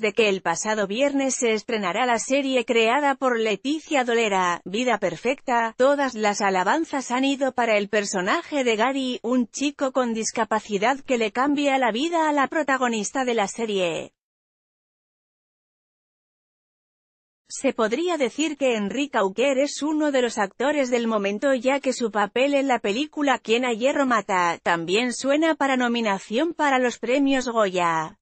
de que el pasado viernes se estrenará la serie creada por Leticia Dolera, Vida Perfecta, todas las alabanzas han ido para el personaje de Gary, un chico con discapacidad que le cambia la vida a la protagonista de la serie. Se podría decir que Enrique Auquer es uno de los actores del momento ya que su papel en la película Quien a hierro mata, también suena para nominación para los premios Goya.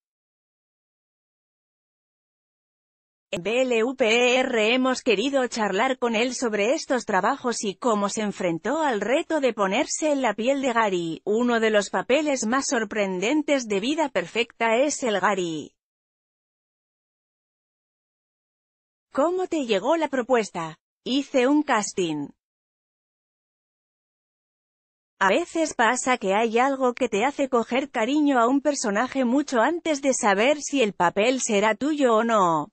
En e hemos querido charlar con él sobre estos trabajos y cómo se enfrentó al reto de ponerse en la piel de Gary. Uno de los papeles más sorprendentes de Vida Perfecta es el Gary. ¿Cómo te llegó la propuesta? Hice un casting. A veces pasa que hay algo que te hace coger cariño a un personaje mucho antes de saber si el papel será tuyo o no.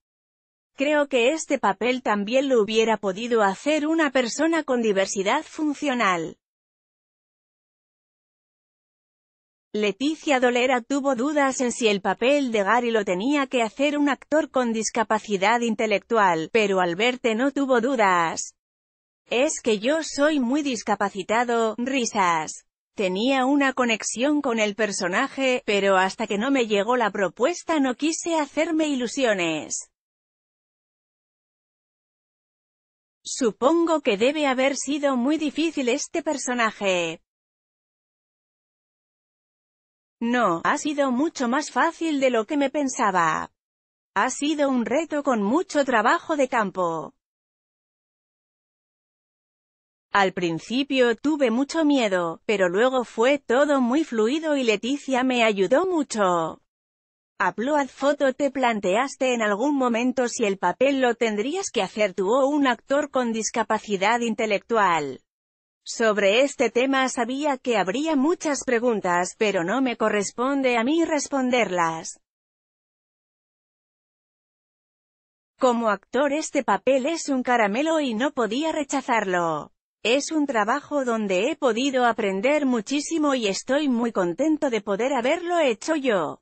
Creo que este papel también lo hubiera podido hacer una persona con diversidad funcional. Leticia Dolera tuvo dudas en si el papel de Gary lo tenía que hacer un actor con discapacidad intelectual, pero al verte no tuvo dudas. Es que yo soy muy discapacitado, risas. Tenía una conexión con el personaje, pero hasta que no me llegó la propuesta no quise hacerme ilusiones. Supongo que debe haber sido muy difícil este personaje. No, ha sido mucho más fácil de lo que me pensaba. Ha sido un reto con mucho trabajo de campo. Al principio tuve mucho miedo, pero luego fue todo muy fluido y Leticia me ayudó mucho. Upload foto ¿Te planteaste en algún momento si el papel lo tendrías que hacer tú o un actor con discapacidad intelectual? Sobre este tema sabía que habría muchas preguntas, pero no me corresponde a mí responderlas. Como actor este papel es un caramelo y no podía rechazarlo. Es un trabajo donde he podido aprender muchísimo y estoy muy contento de poder haberlo hecho yo.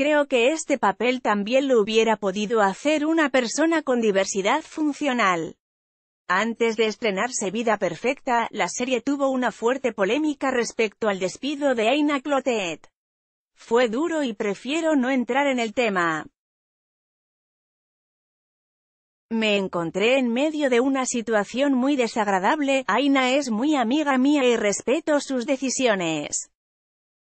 Creo que este papel también lo hubiera podido hacer una persona con diversidad funcional. Antes de estrenarse Vida Perfecta, la serie tuvo una fuerte polémica respecto al despido de Aina Clotet. Fue duro y prefiero no entrar en el tema. Me encontré en medio de una situación muy desagradable, Aina es muy amiga mía y respeto sus decisiones.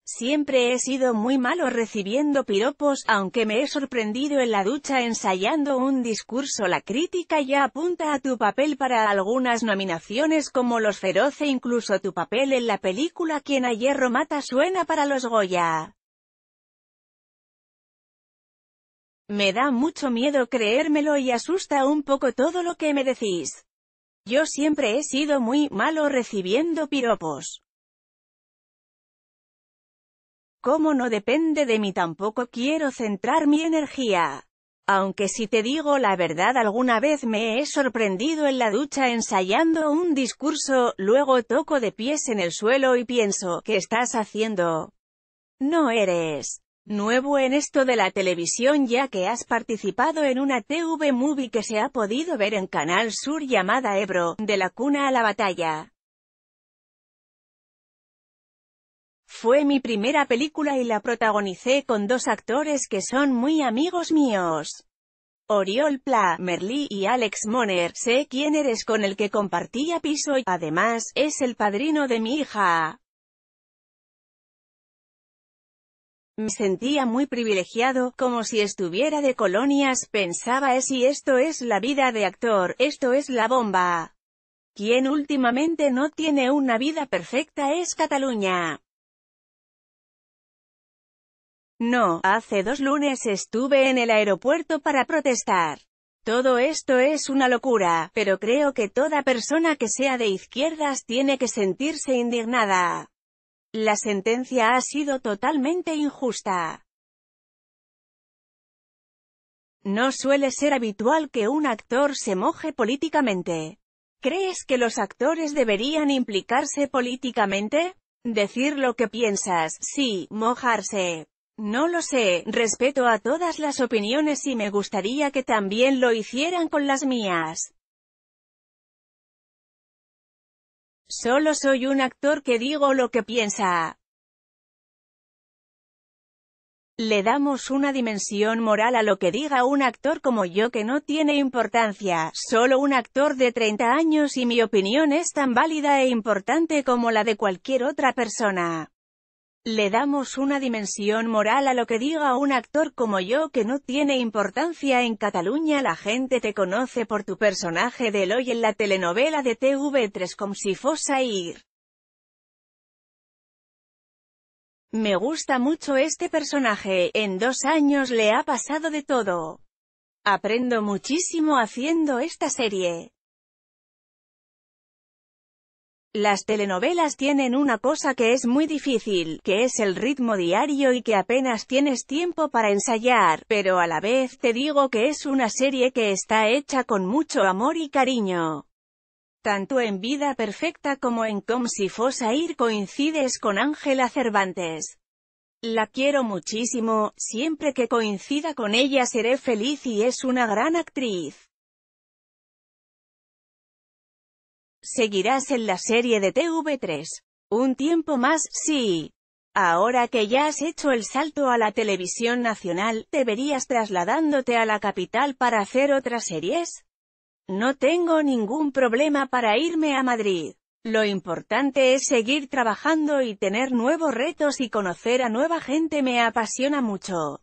Siempre he sido muy malo recibiendo piropos, aunque me he sorprendido en la ducha ensayando un discurso. La crítica ya apunta a tu papel para algunas nominaciones como Los Feroz e incluso tu papel en la película Quien a hierro mata suena para los Goya. Me da mucho miedo creérmelo y asusta un poco todo lo que me decís. Yo siempre he sido muy malo recibiendo piropos. Como no depende de mí tampoco quiero centrar mi energía. Aunque si te digo la verdad alguna vez me he sorprendido en la ducha ensayando un discurso, luego toco de pies en el suelo y pienso, ¿qué estás haciendo? No eres nuevo en esto de la televisión ya que has participado en una TV movie que se ha podido ver en Canal Sur llamada Ebro, de la cuna a la batalla. Fue mi primera película y la protagonicé con dos actores que son muy amigos míos. Oriol Pla, Merlí y Alex Moner, sé quién eres con el que compartía piso y, además, es el padrino de mi hija. Me sentía muy privilegiado, como si estuviera de colonias, pensaba es y esto es la vida de actor, esto es la bomba. Quien últimamente no tiene una vida perfecta es Cataluña. No, hace dos lunes estuve en el aeropuerto para protestar. Todo esto es una locura, pero creo que toda persona que sea de izquierdas tiene que sentirse indignada. La sentencia ha sido totalmente injusta. No suele ser habitual que un actor se moje políticamente. ¿Crees que los actores deberían implicarse políticamente? Decir lo que piensas, sí, mojarse. No lo sé, respeto a todas las opiniones y me gustaría que también lo hicieran con las mías. Solo soy un actor que digo lo que piensa. Le damos una dimensión moral a lo que diga un actor como yo que no tiene importancia, solo un actor de 30 años y mi opinión es tan válida e importante como la de cualquier otra persona. Le damos una dimensión moral a lo que diga un actor como yo que no tiene importancia en Cataluña. La gente te conoce por tu personaje de hoy en la telenovela de TV3 como si fosa ir. Me gusta mucho este personaje, en dos años le ha pasado de todo. Aprendo muchísimo haciendo esta serie. Las telenovelas tienen una cosa que es muy difícil, que es el ritmo diario y que apenas tienes tiempo para ensayar, pero a la vez te digo que es una serie que está hecha con mucho amor y cariño. Tanto en Vida Perfecta como en Com si fosa ir coincides con Ángela Cervantes. La quiero muchísimo, siempre que coincida con ella seré feliz y es una gran actriz. seguirás en la serie de TV3. Un tiempo más, sí. Ahora que ya has hecho el salto a la televisión nacional, ¿te verías trasladándote a la capital para hacer otras series? No tengo ningún problema para irme a Madrid. Lo importante es seguir trabajando y tener nuevos retos y conocer a nueva gente me apasiona mucho.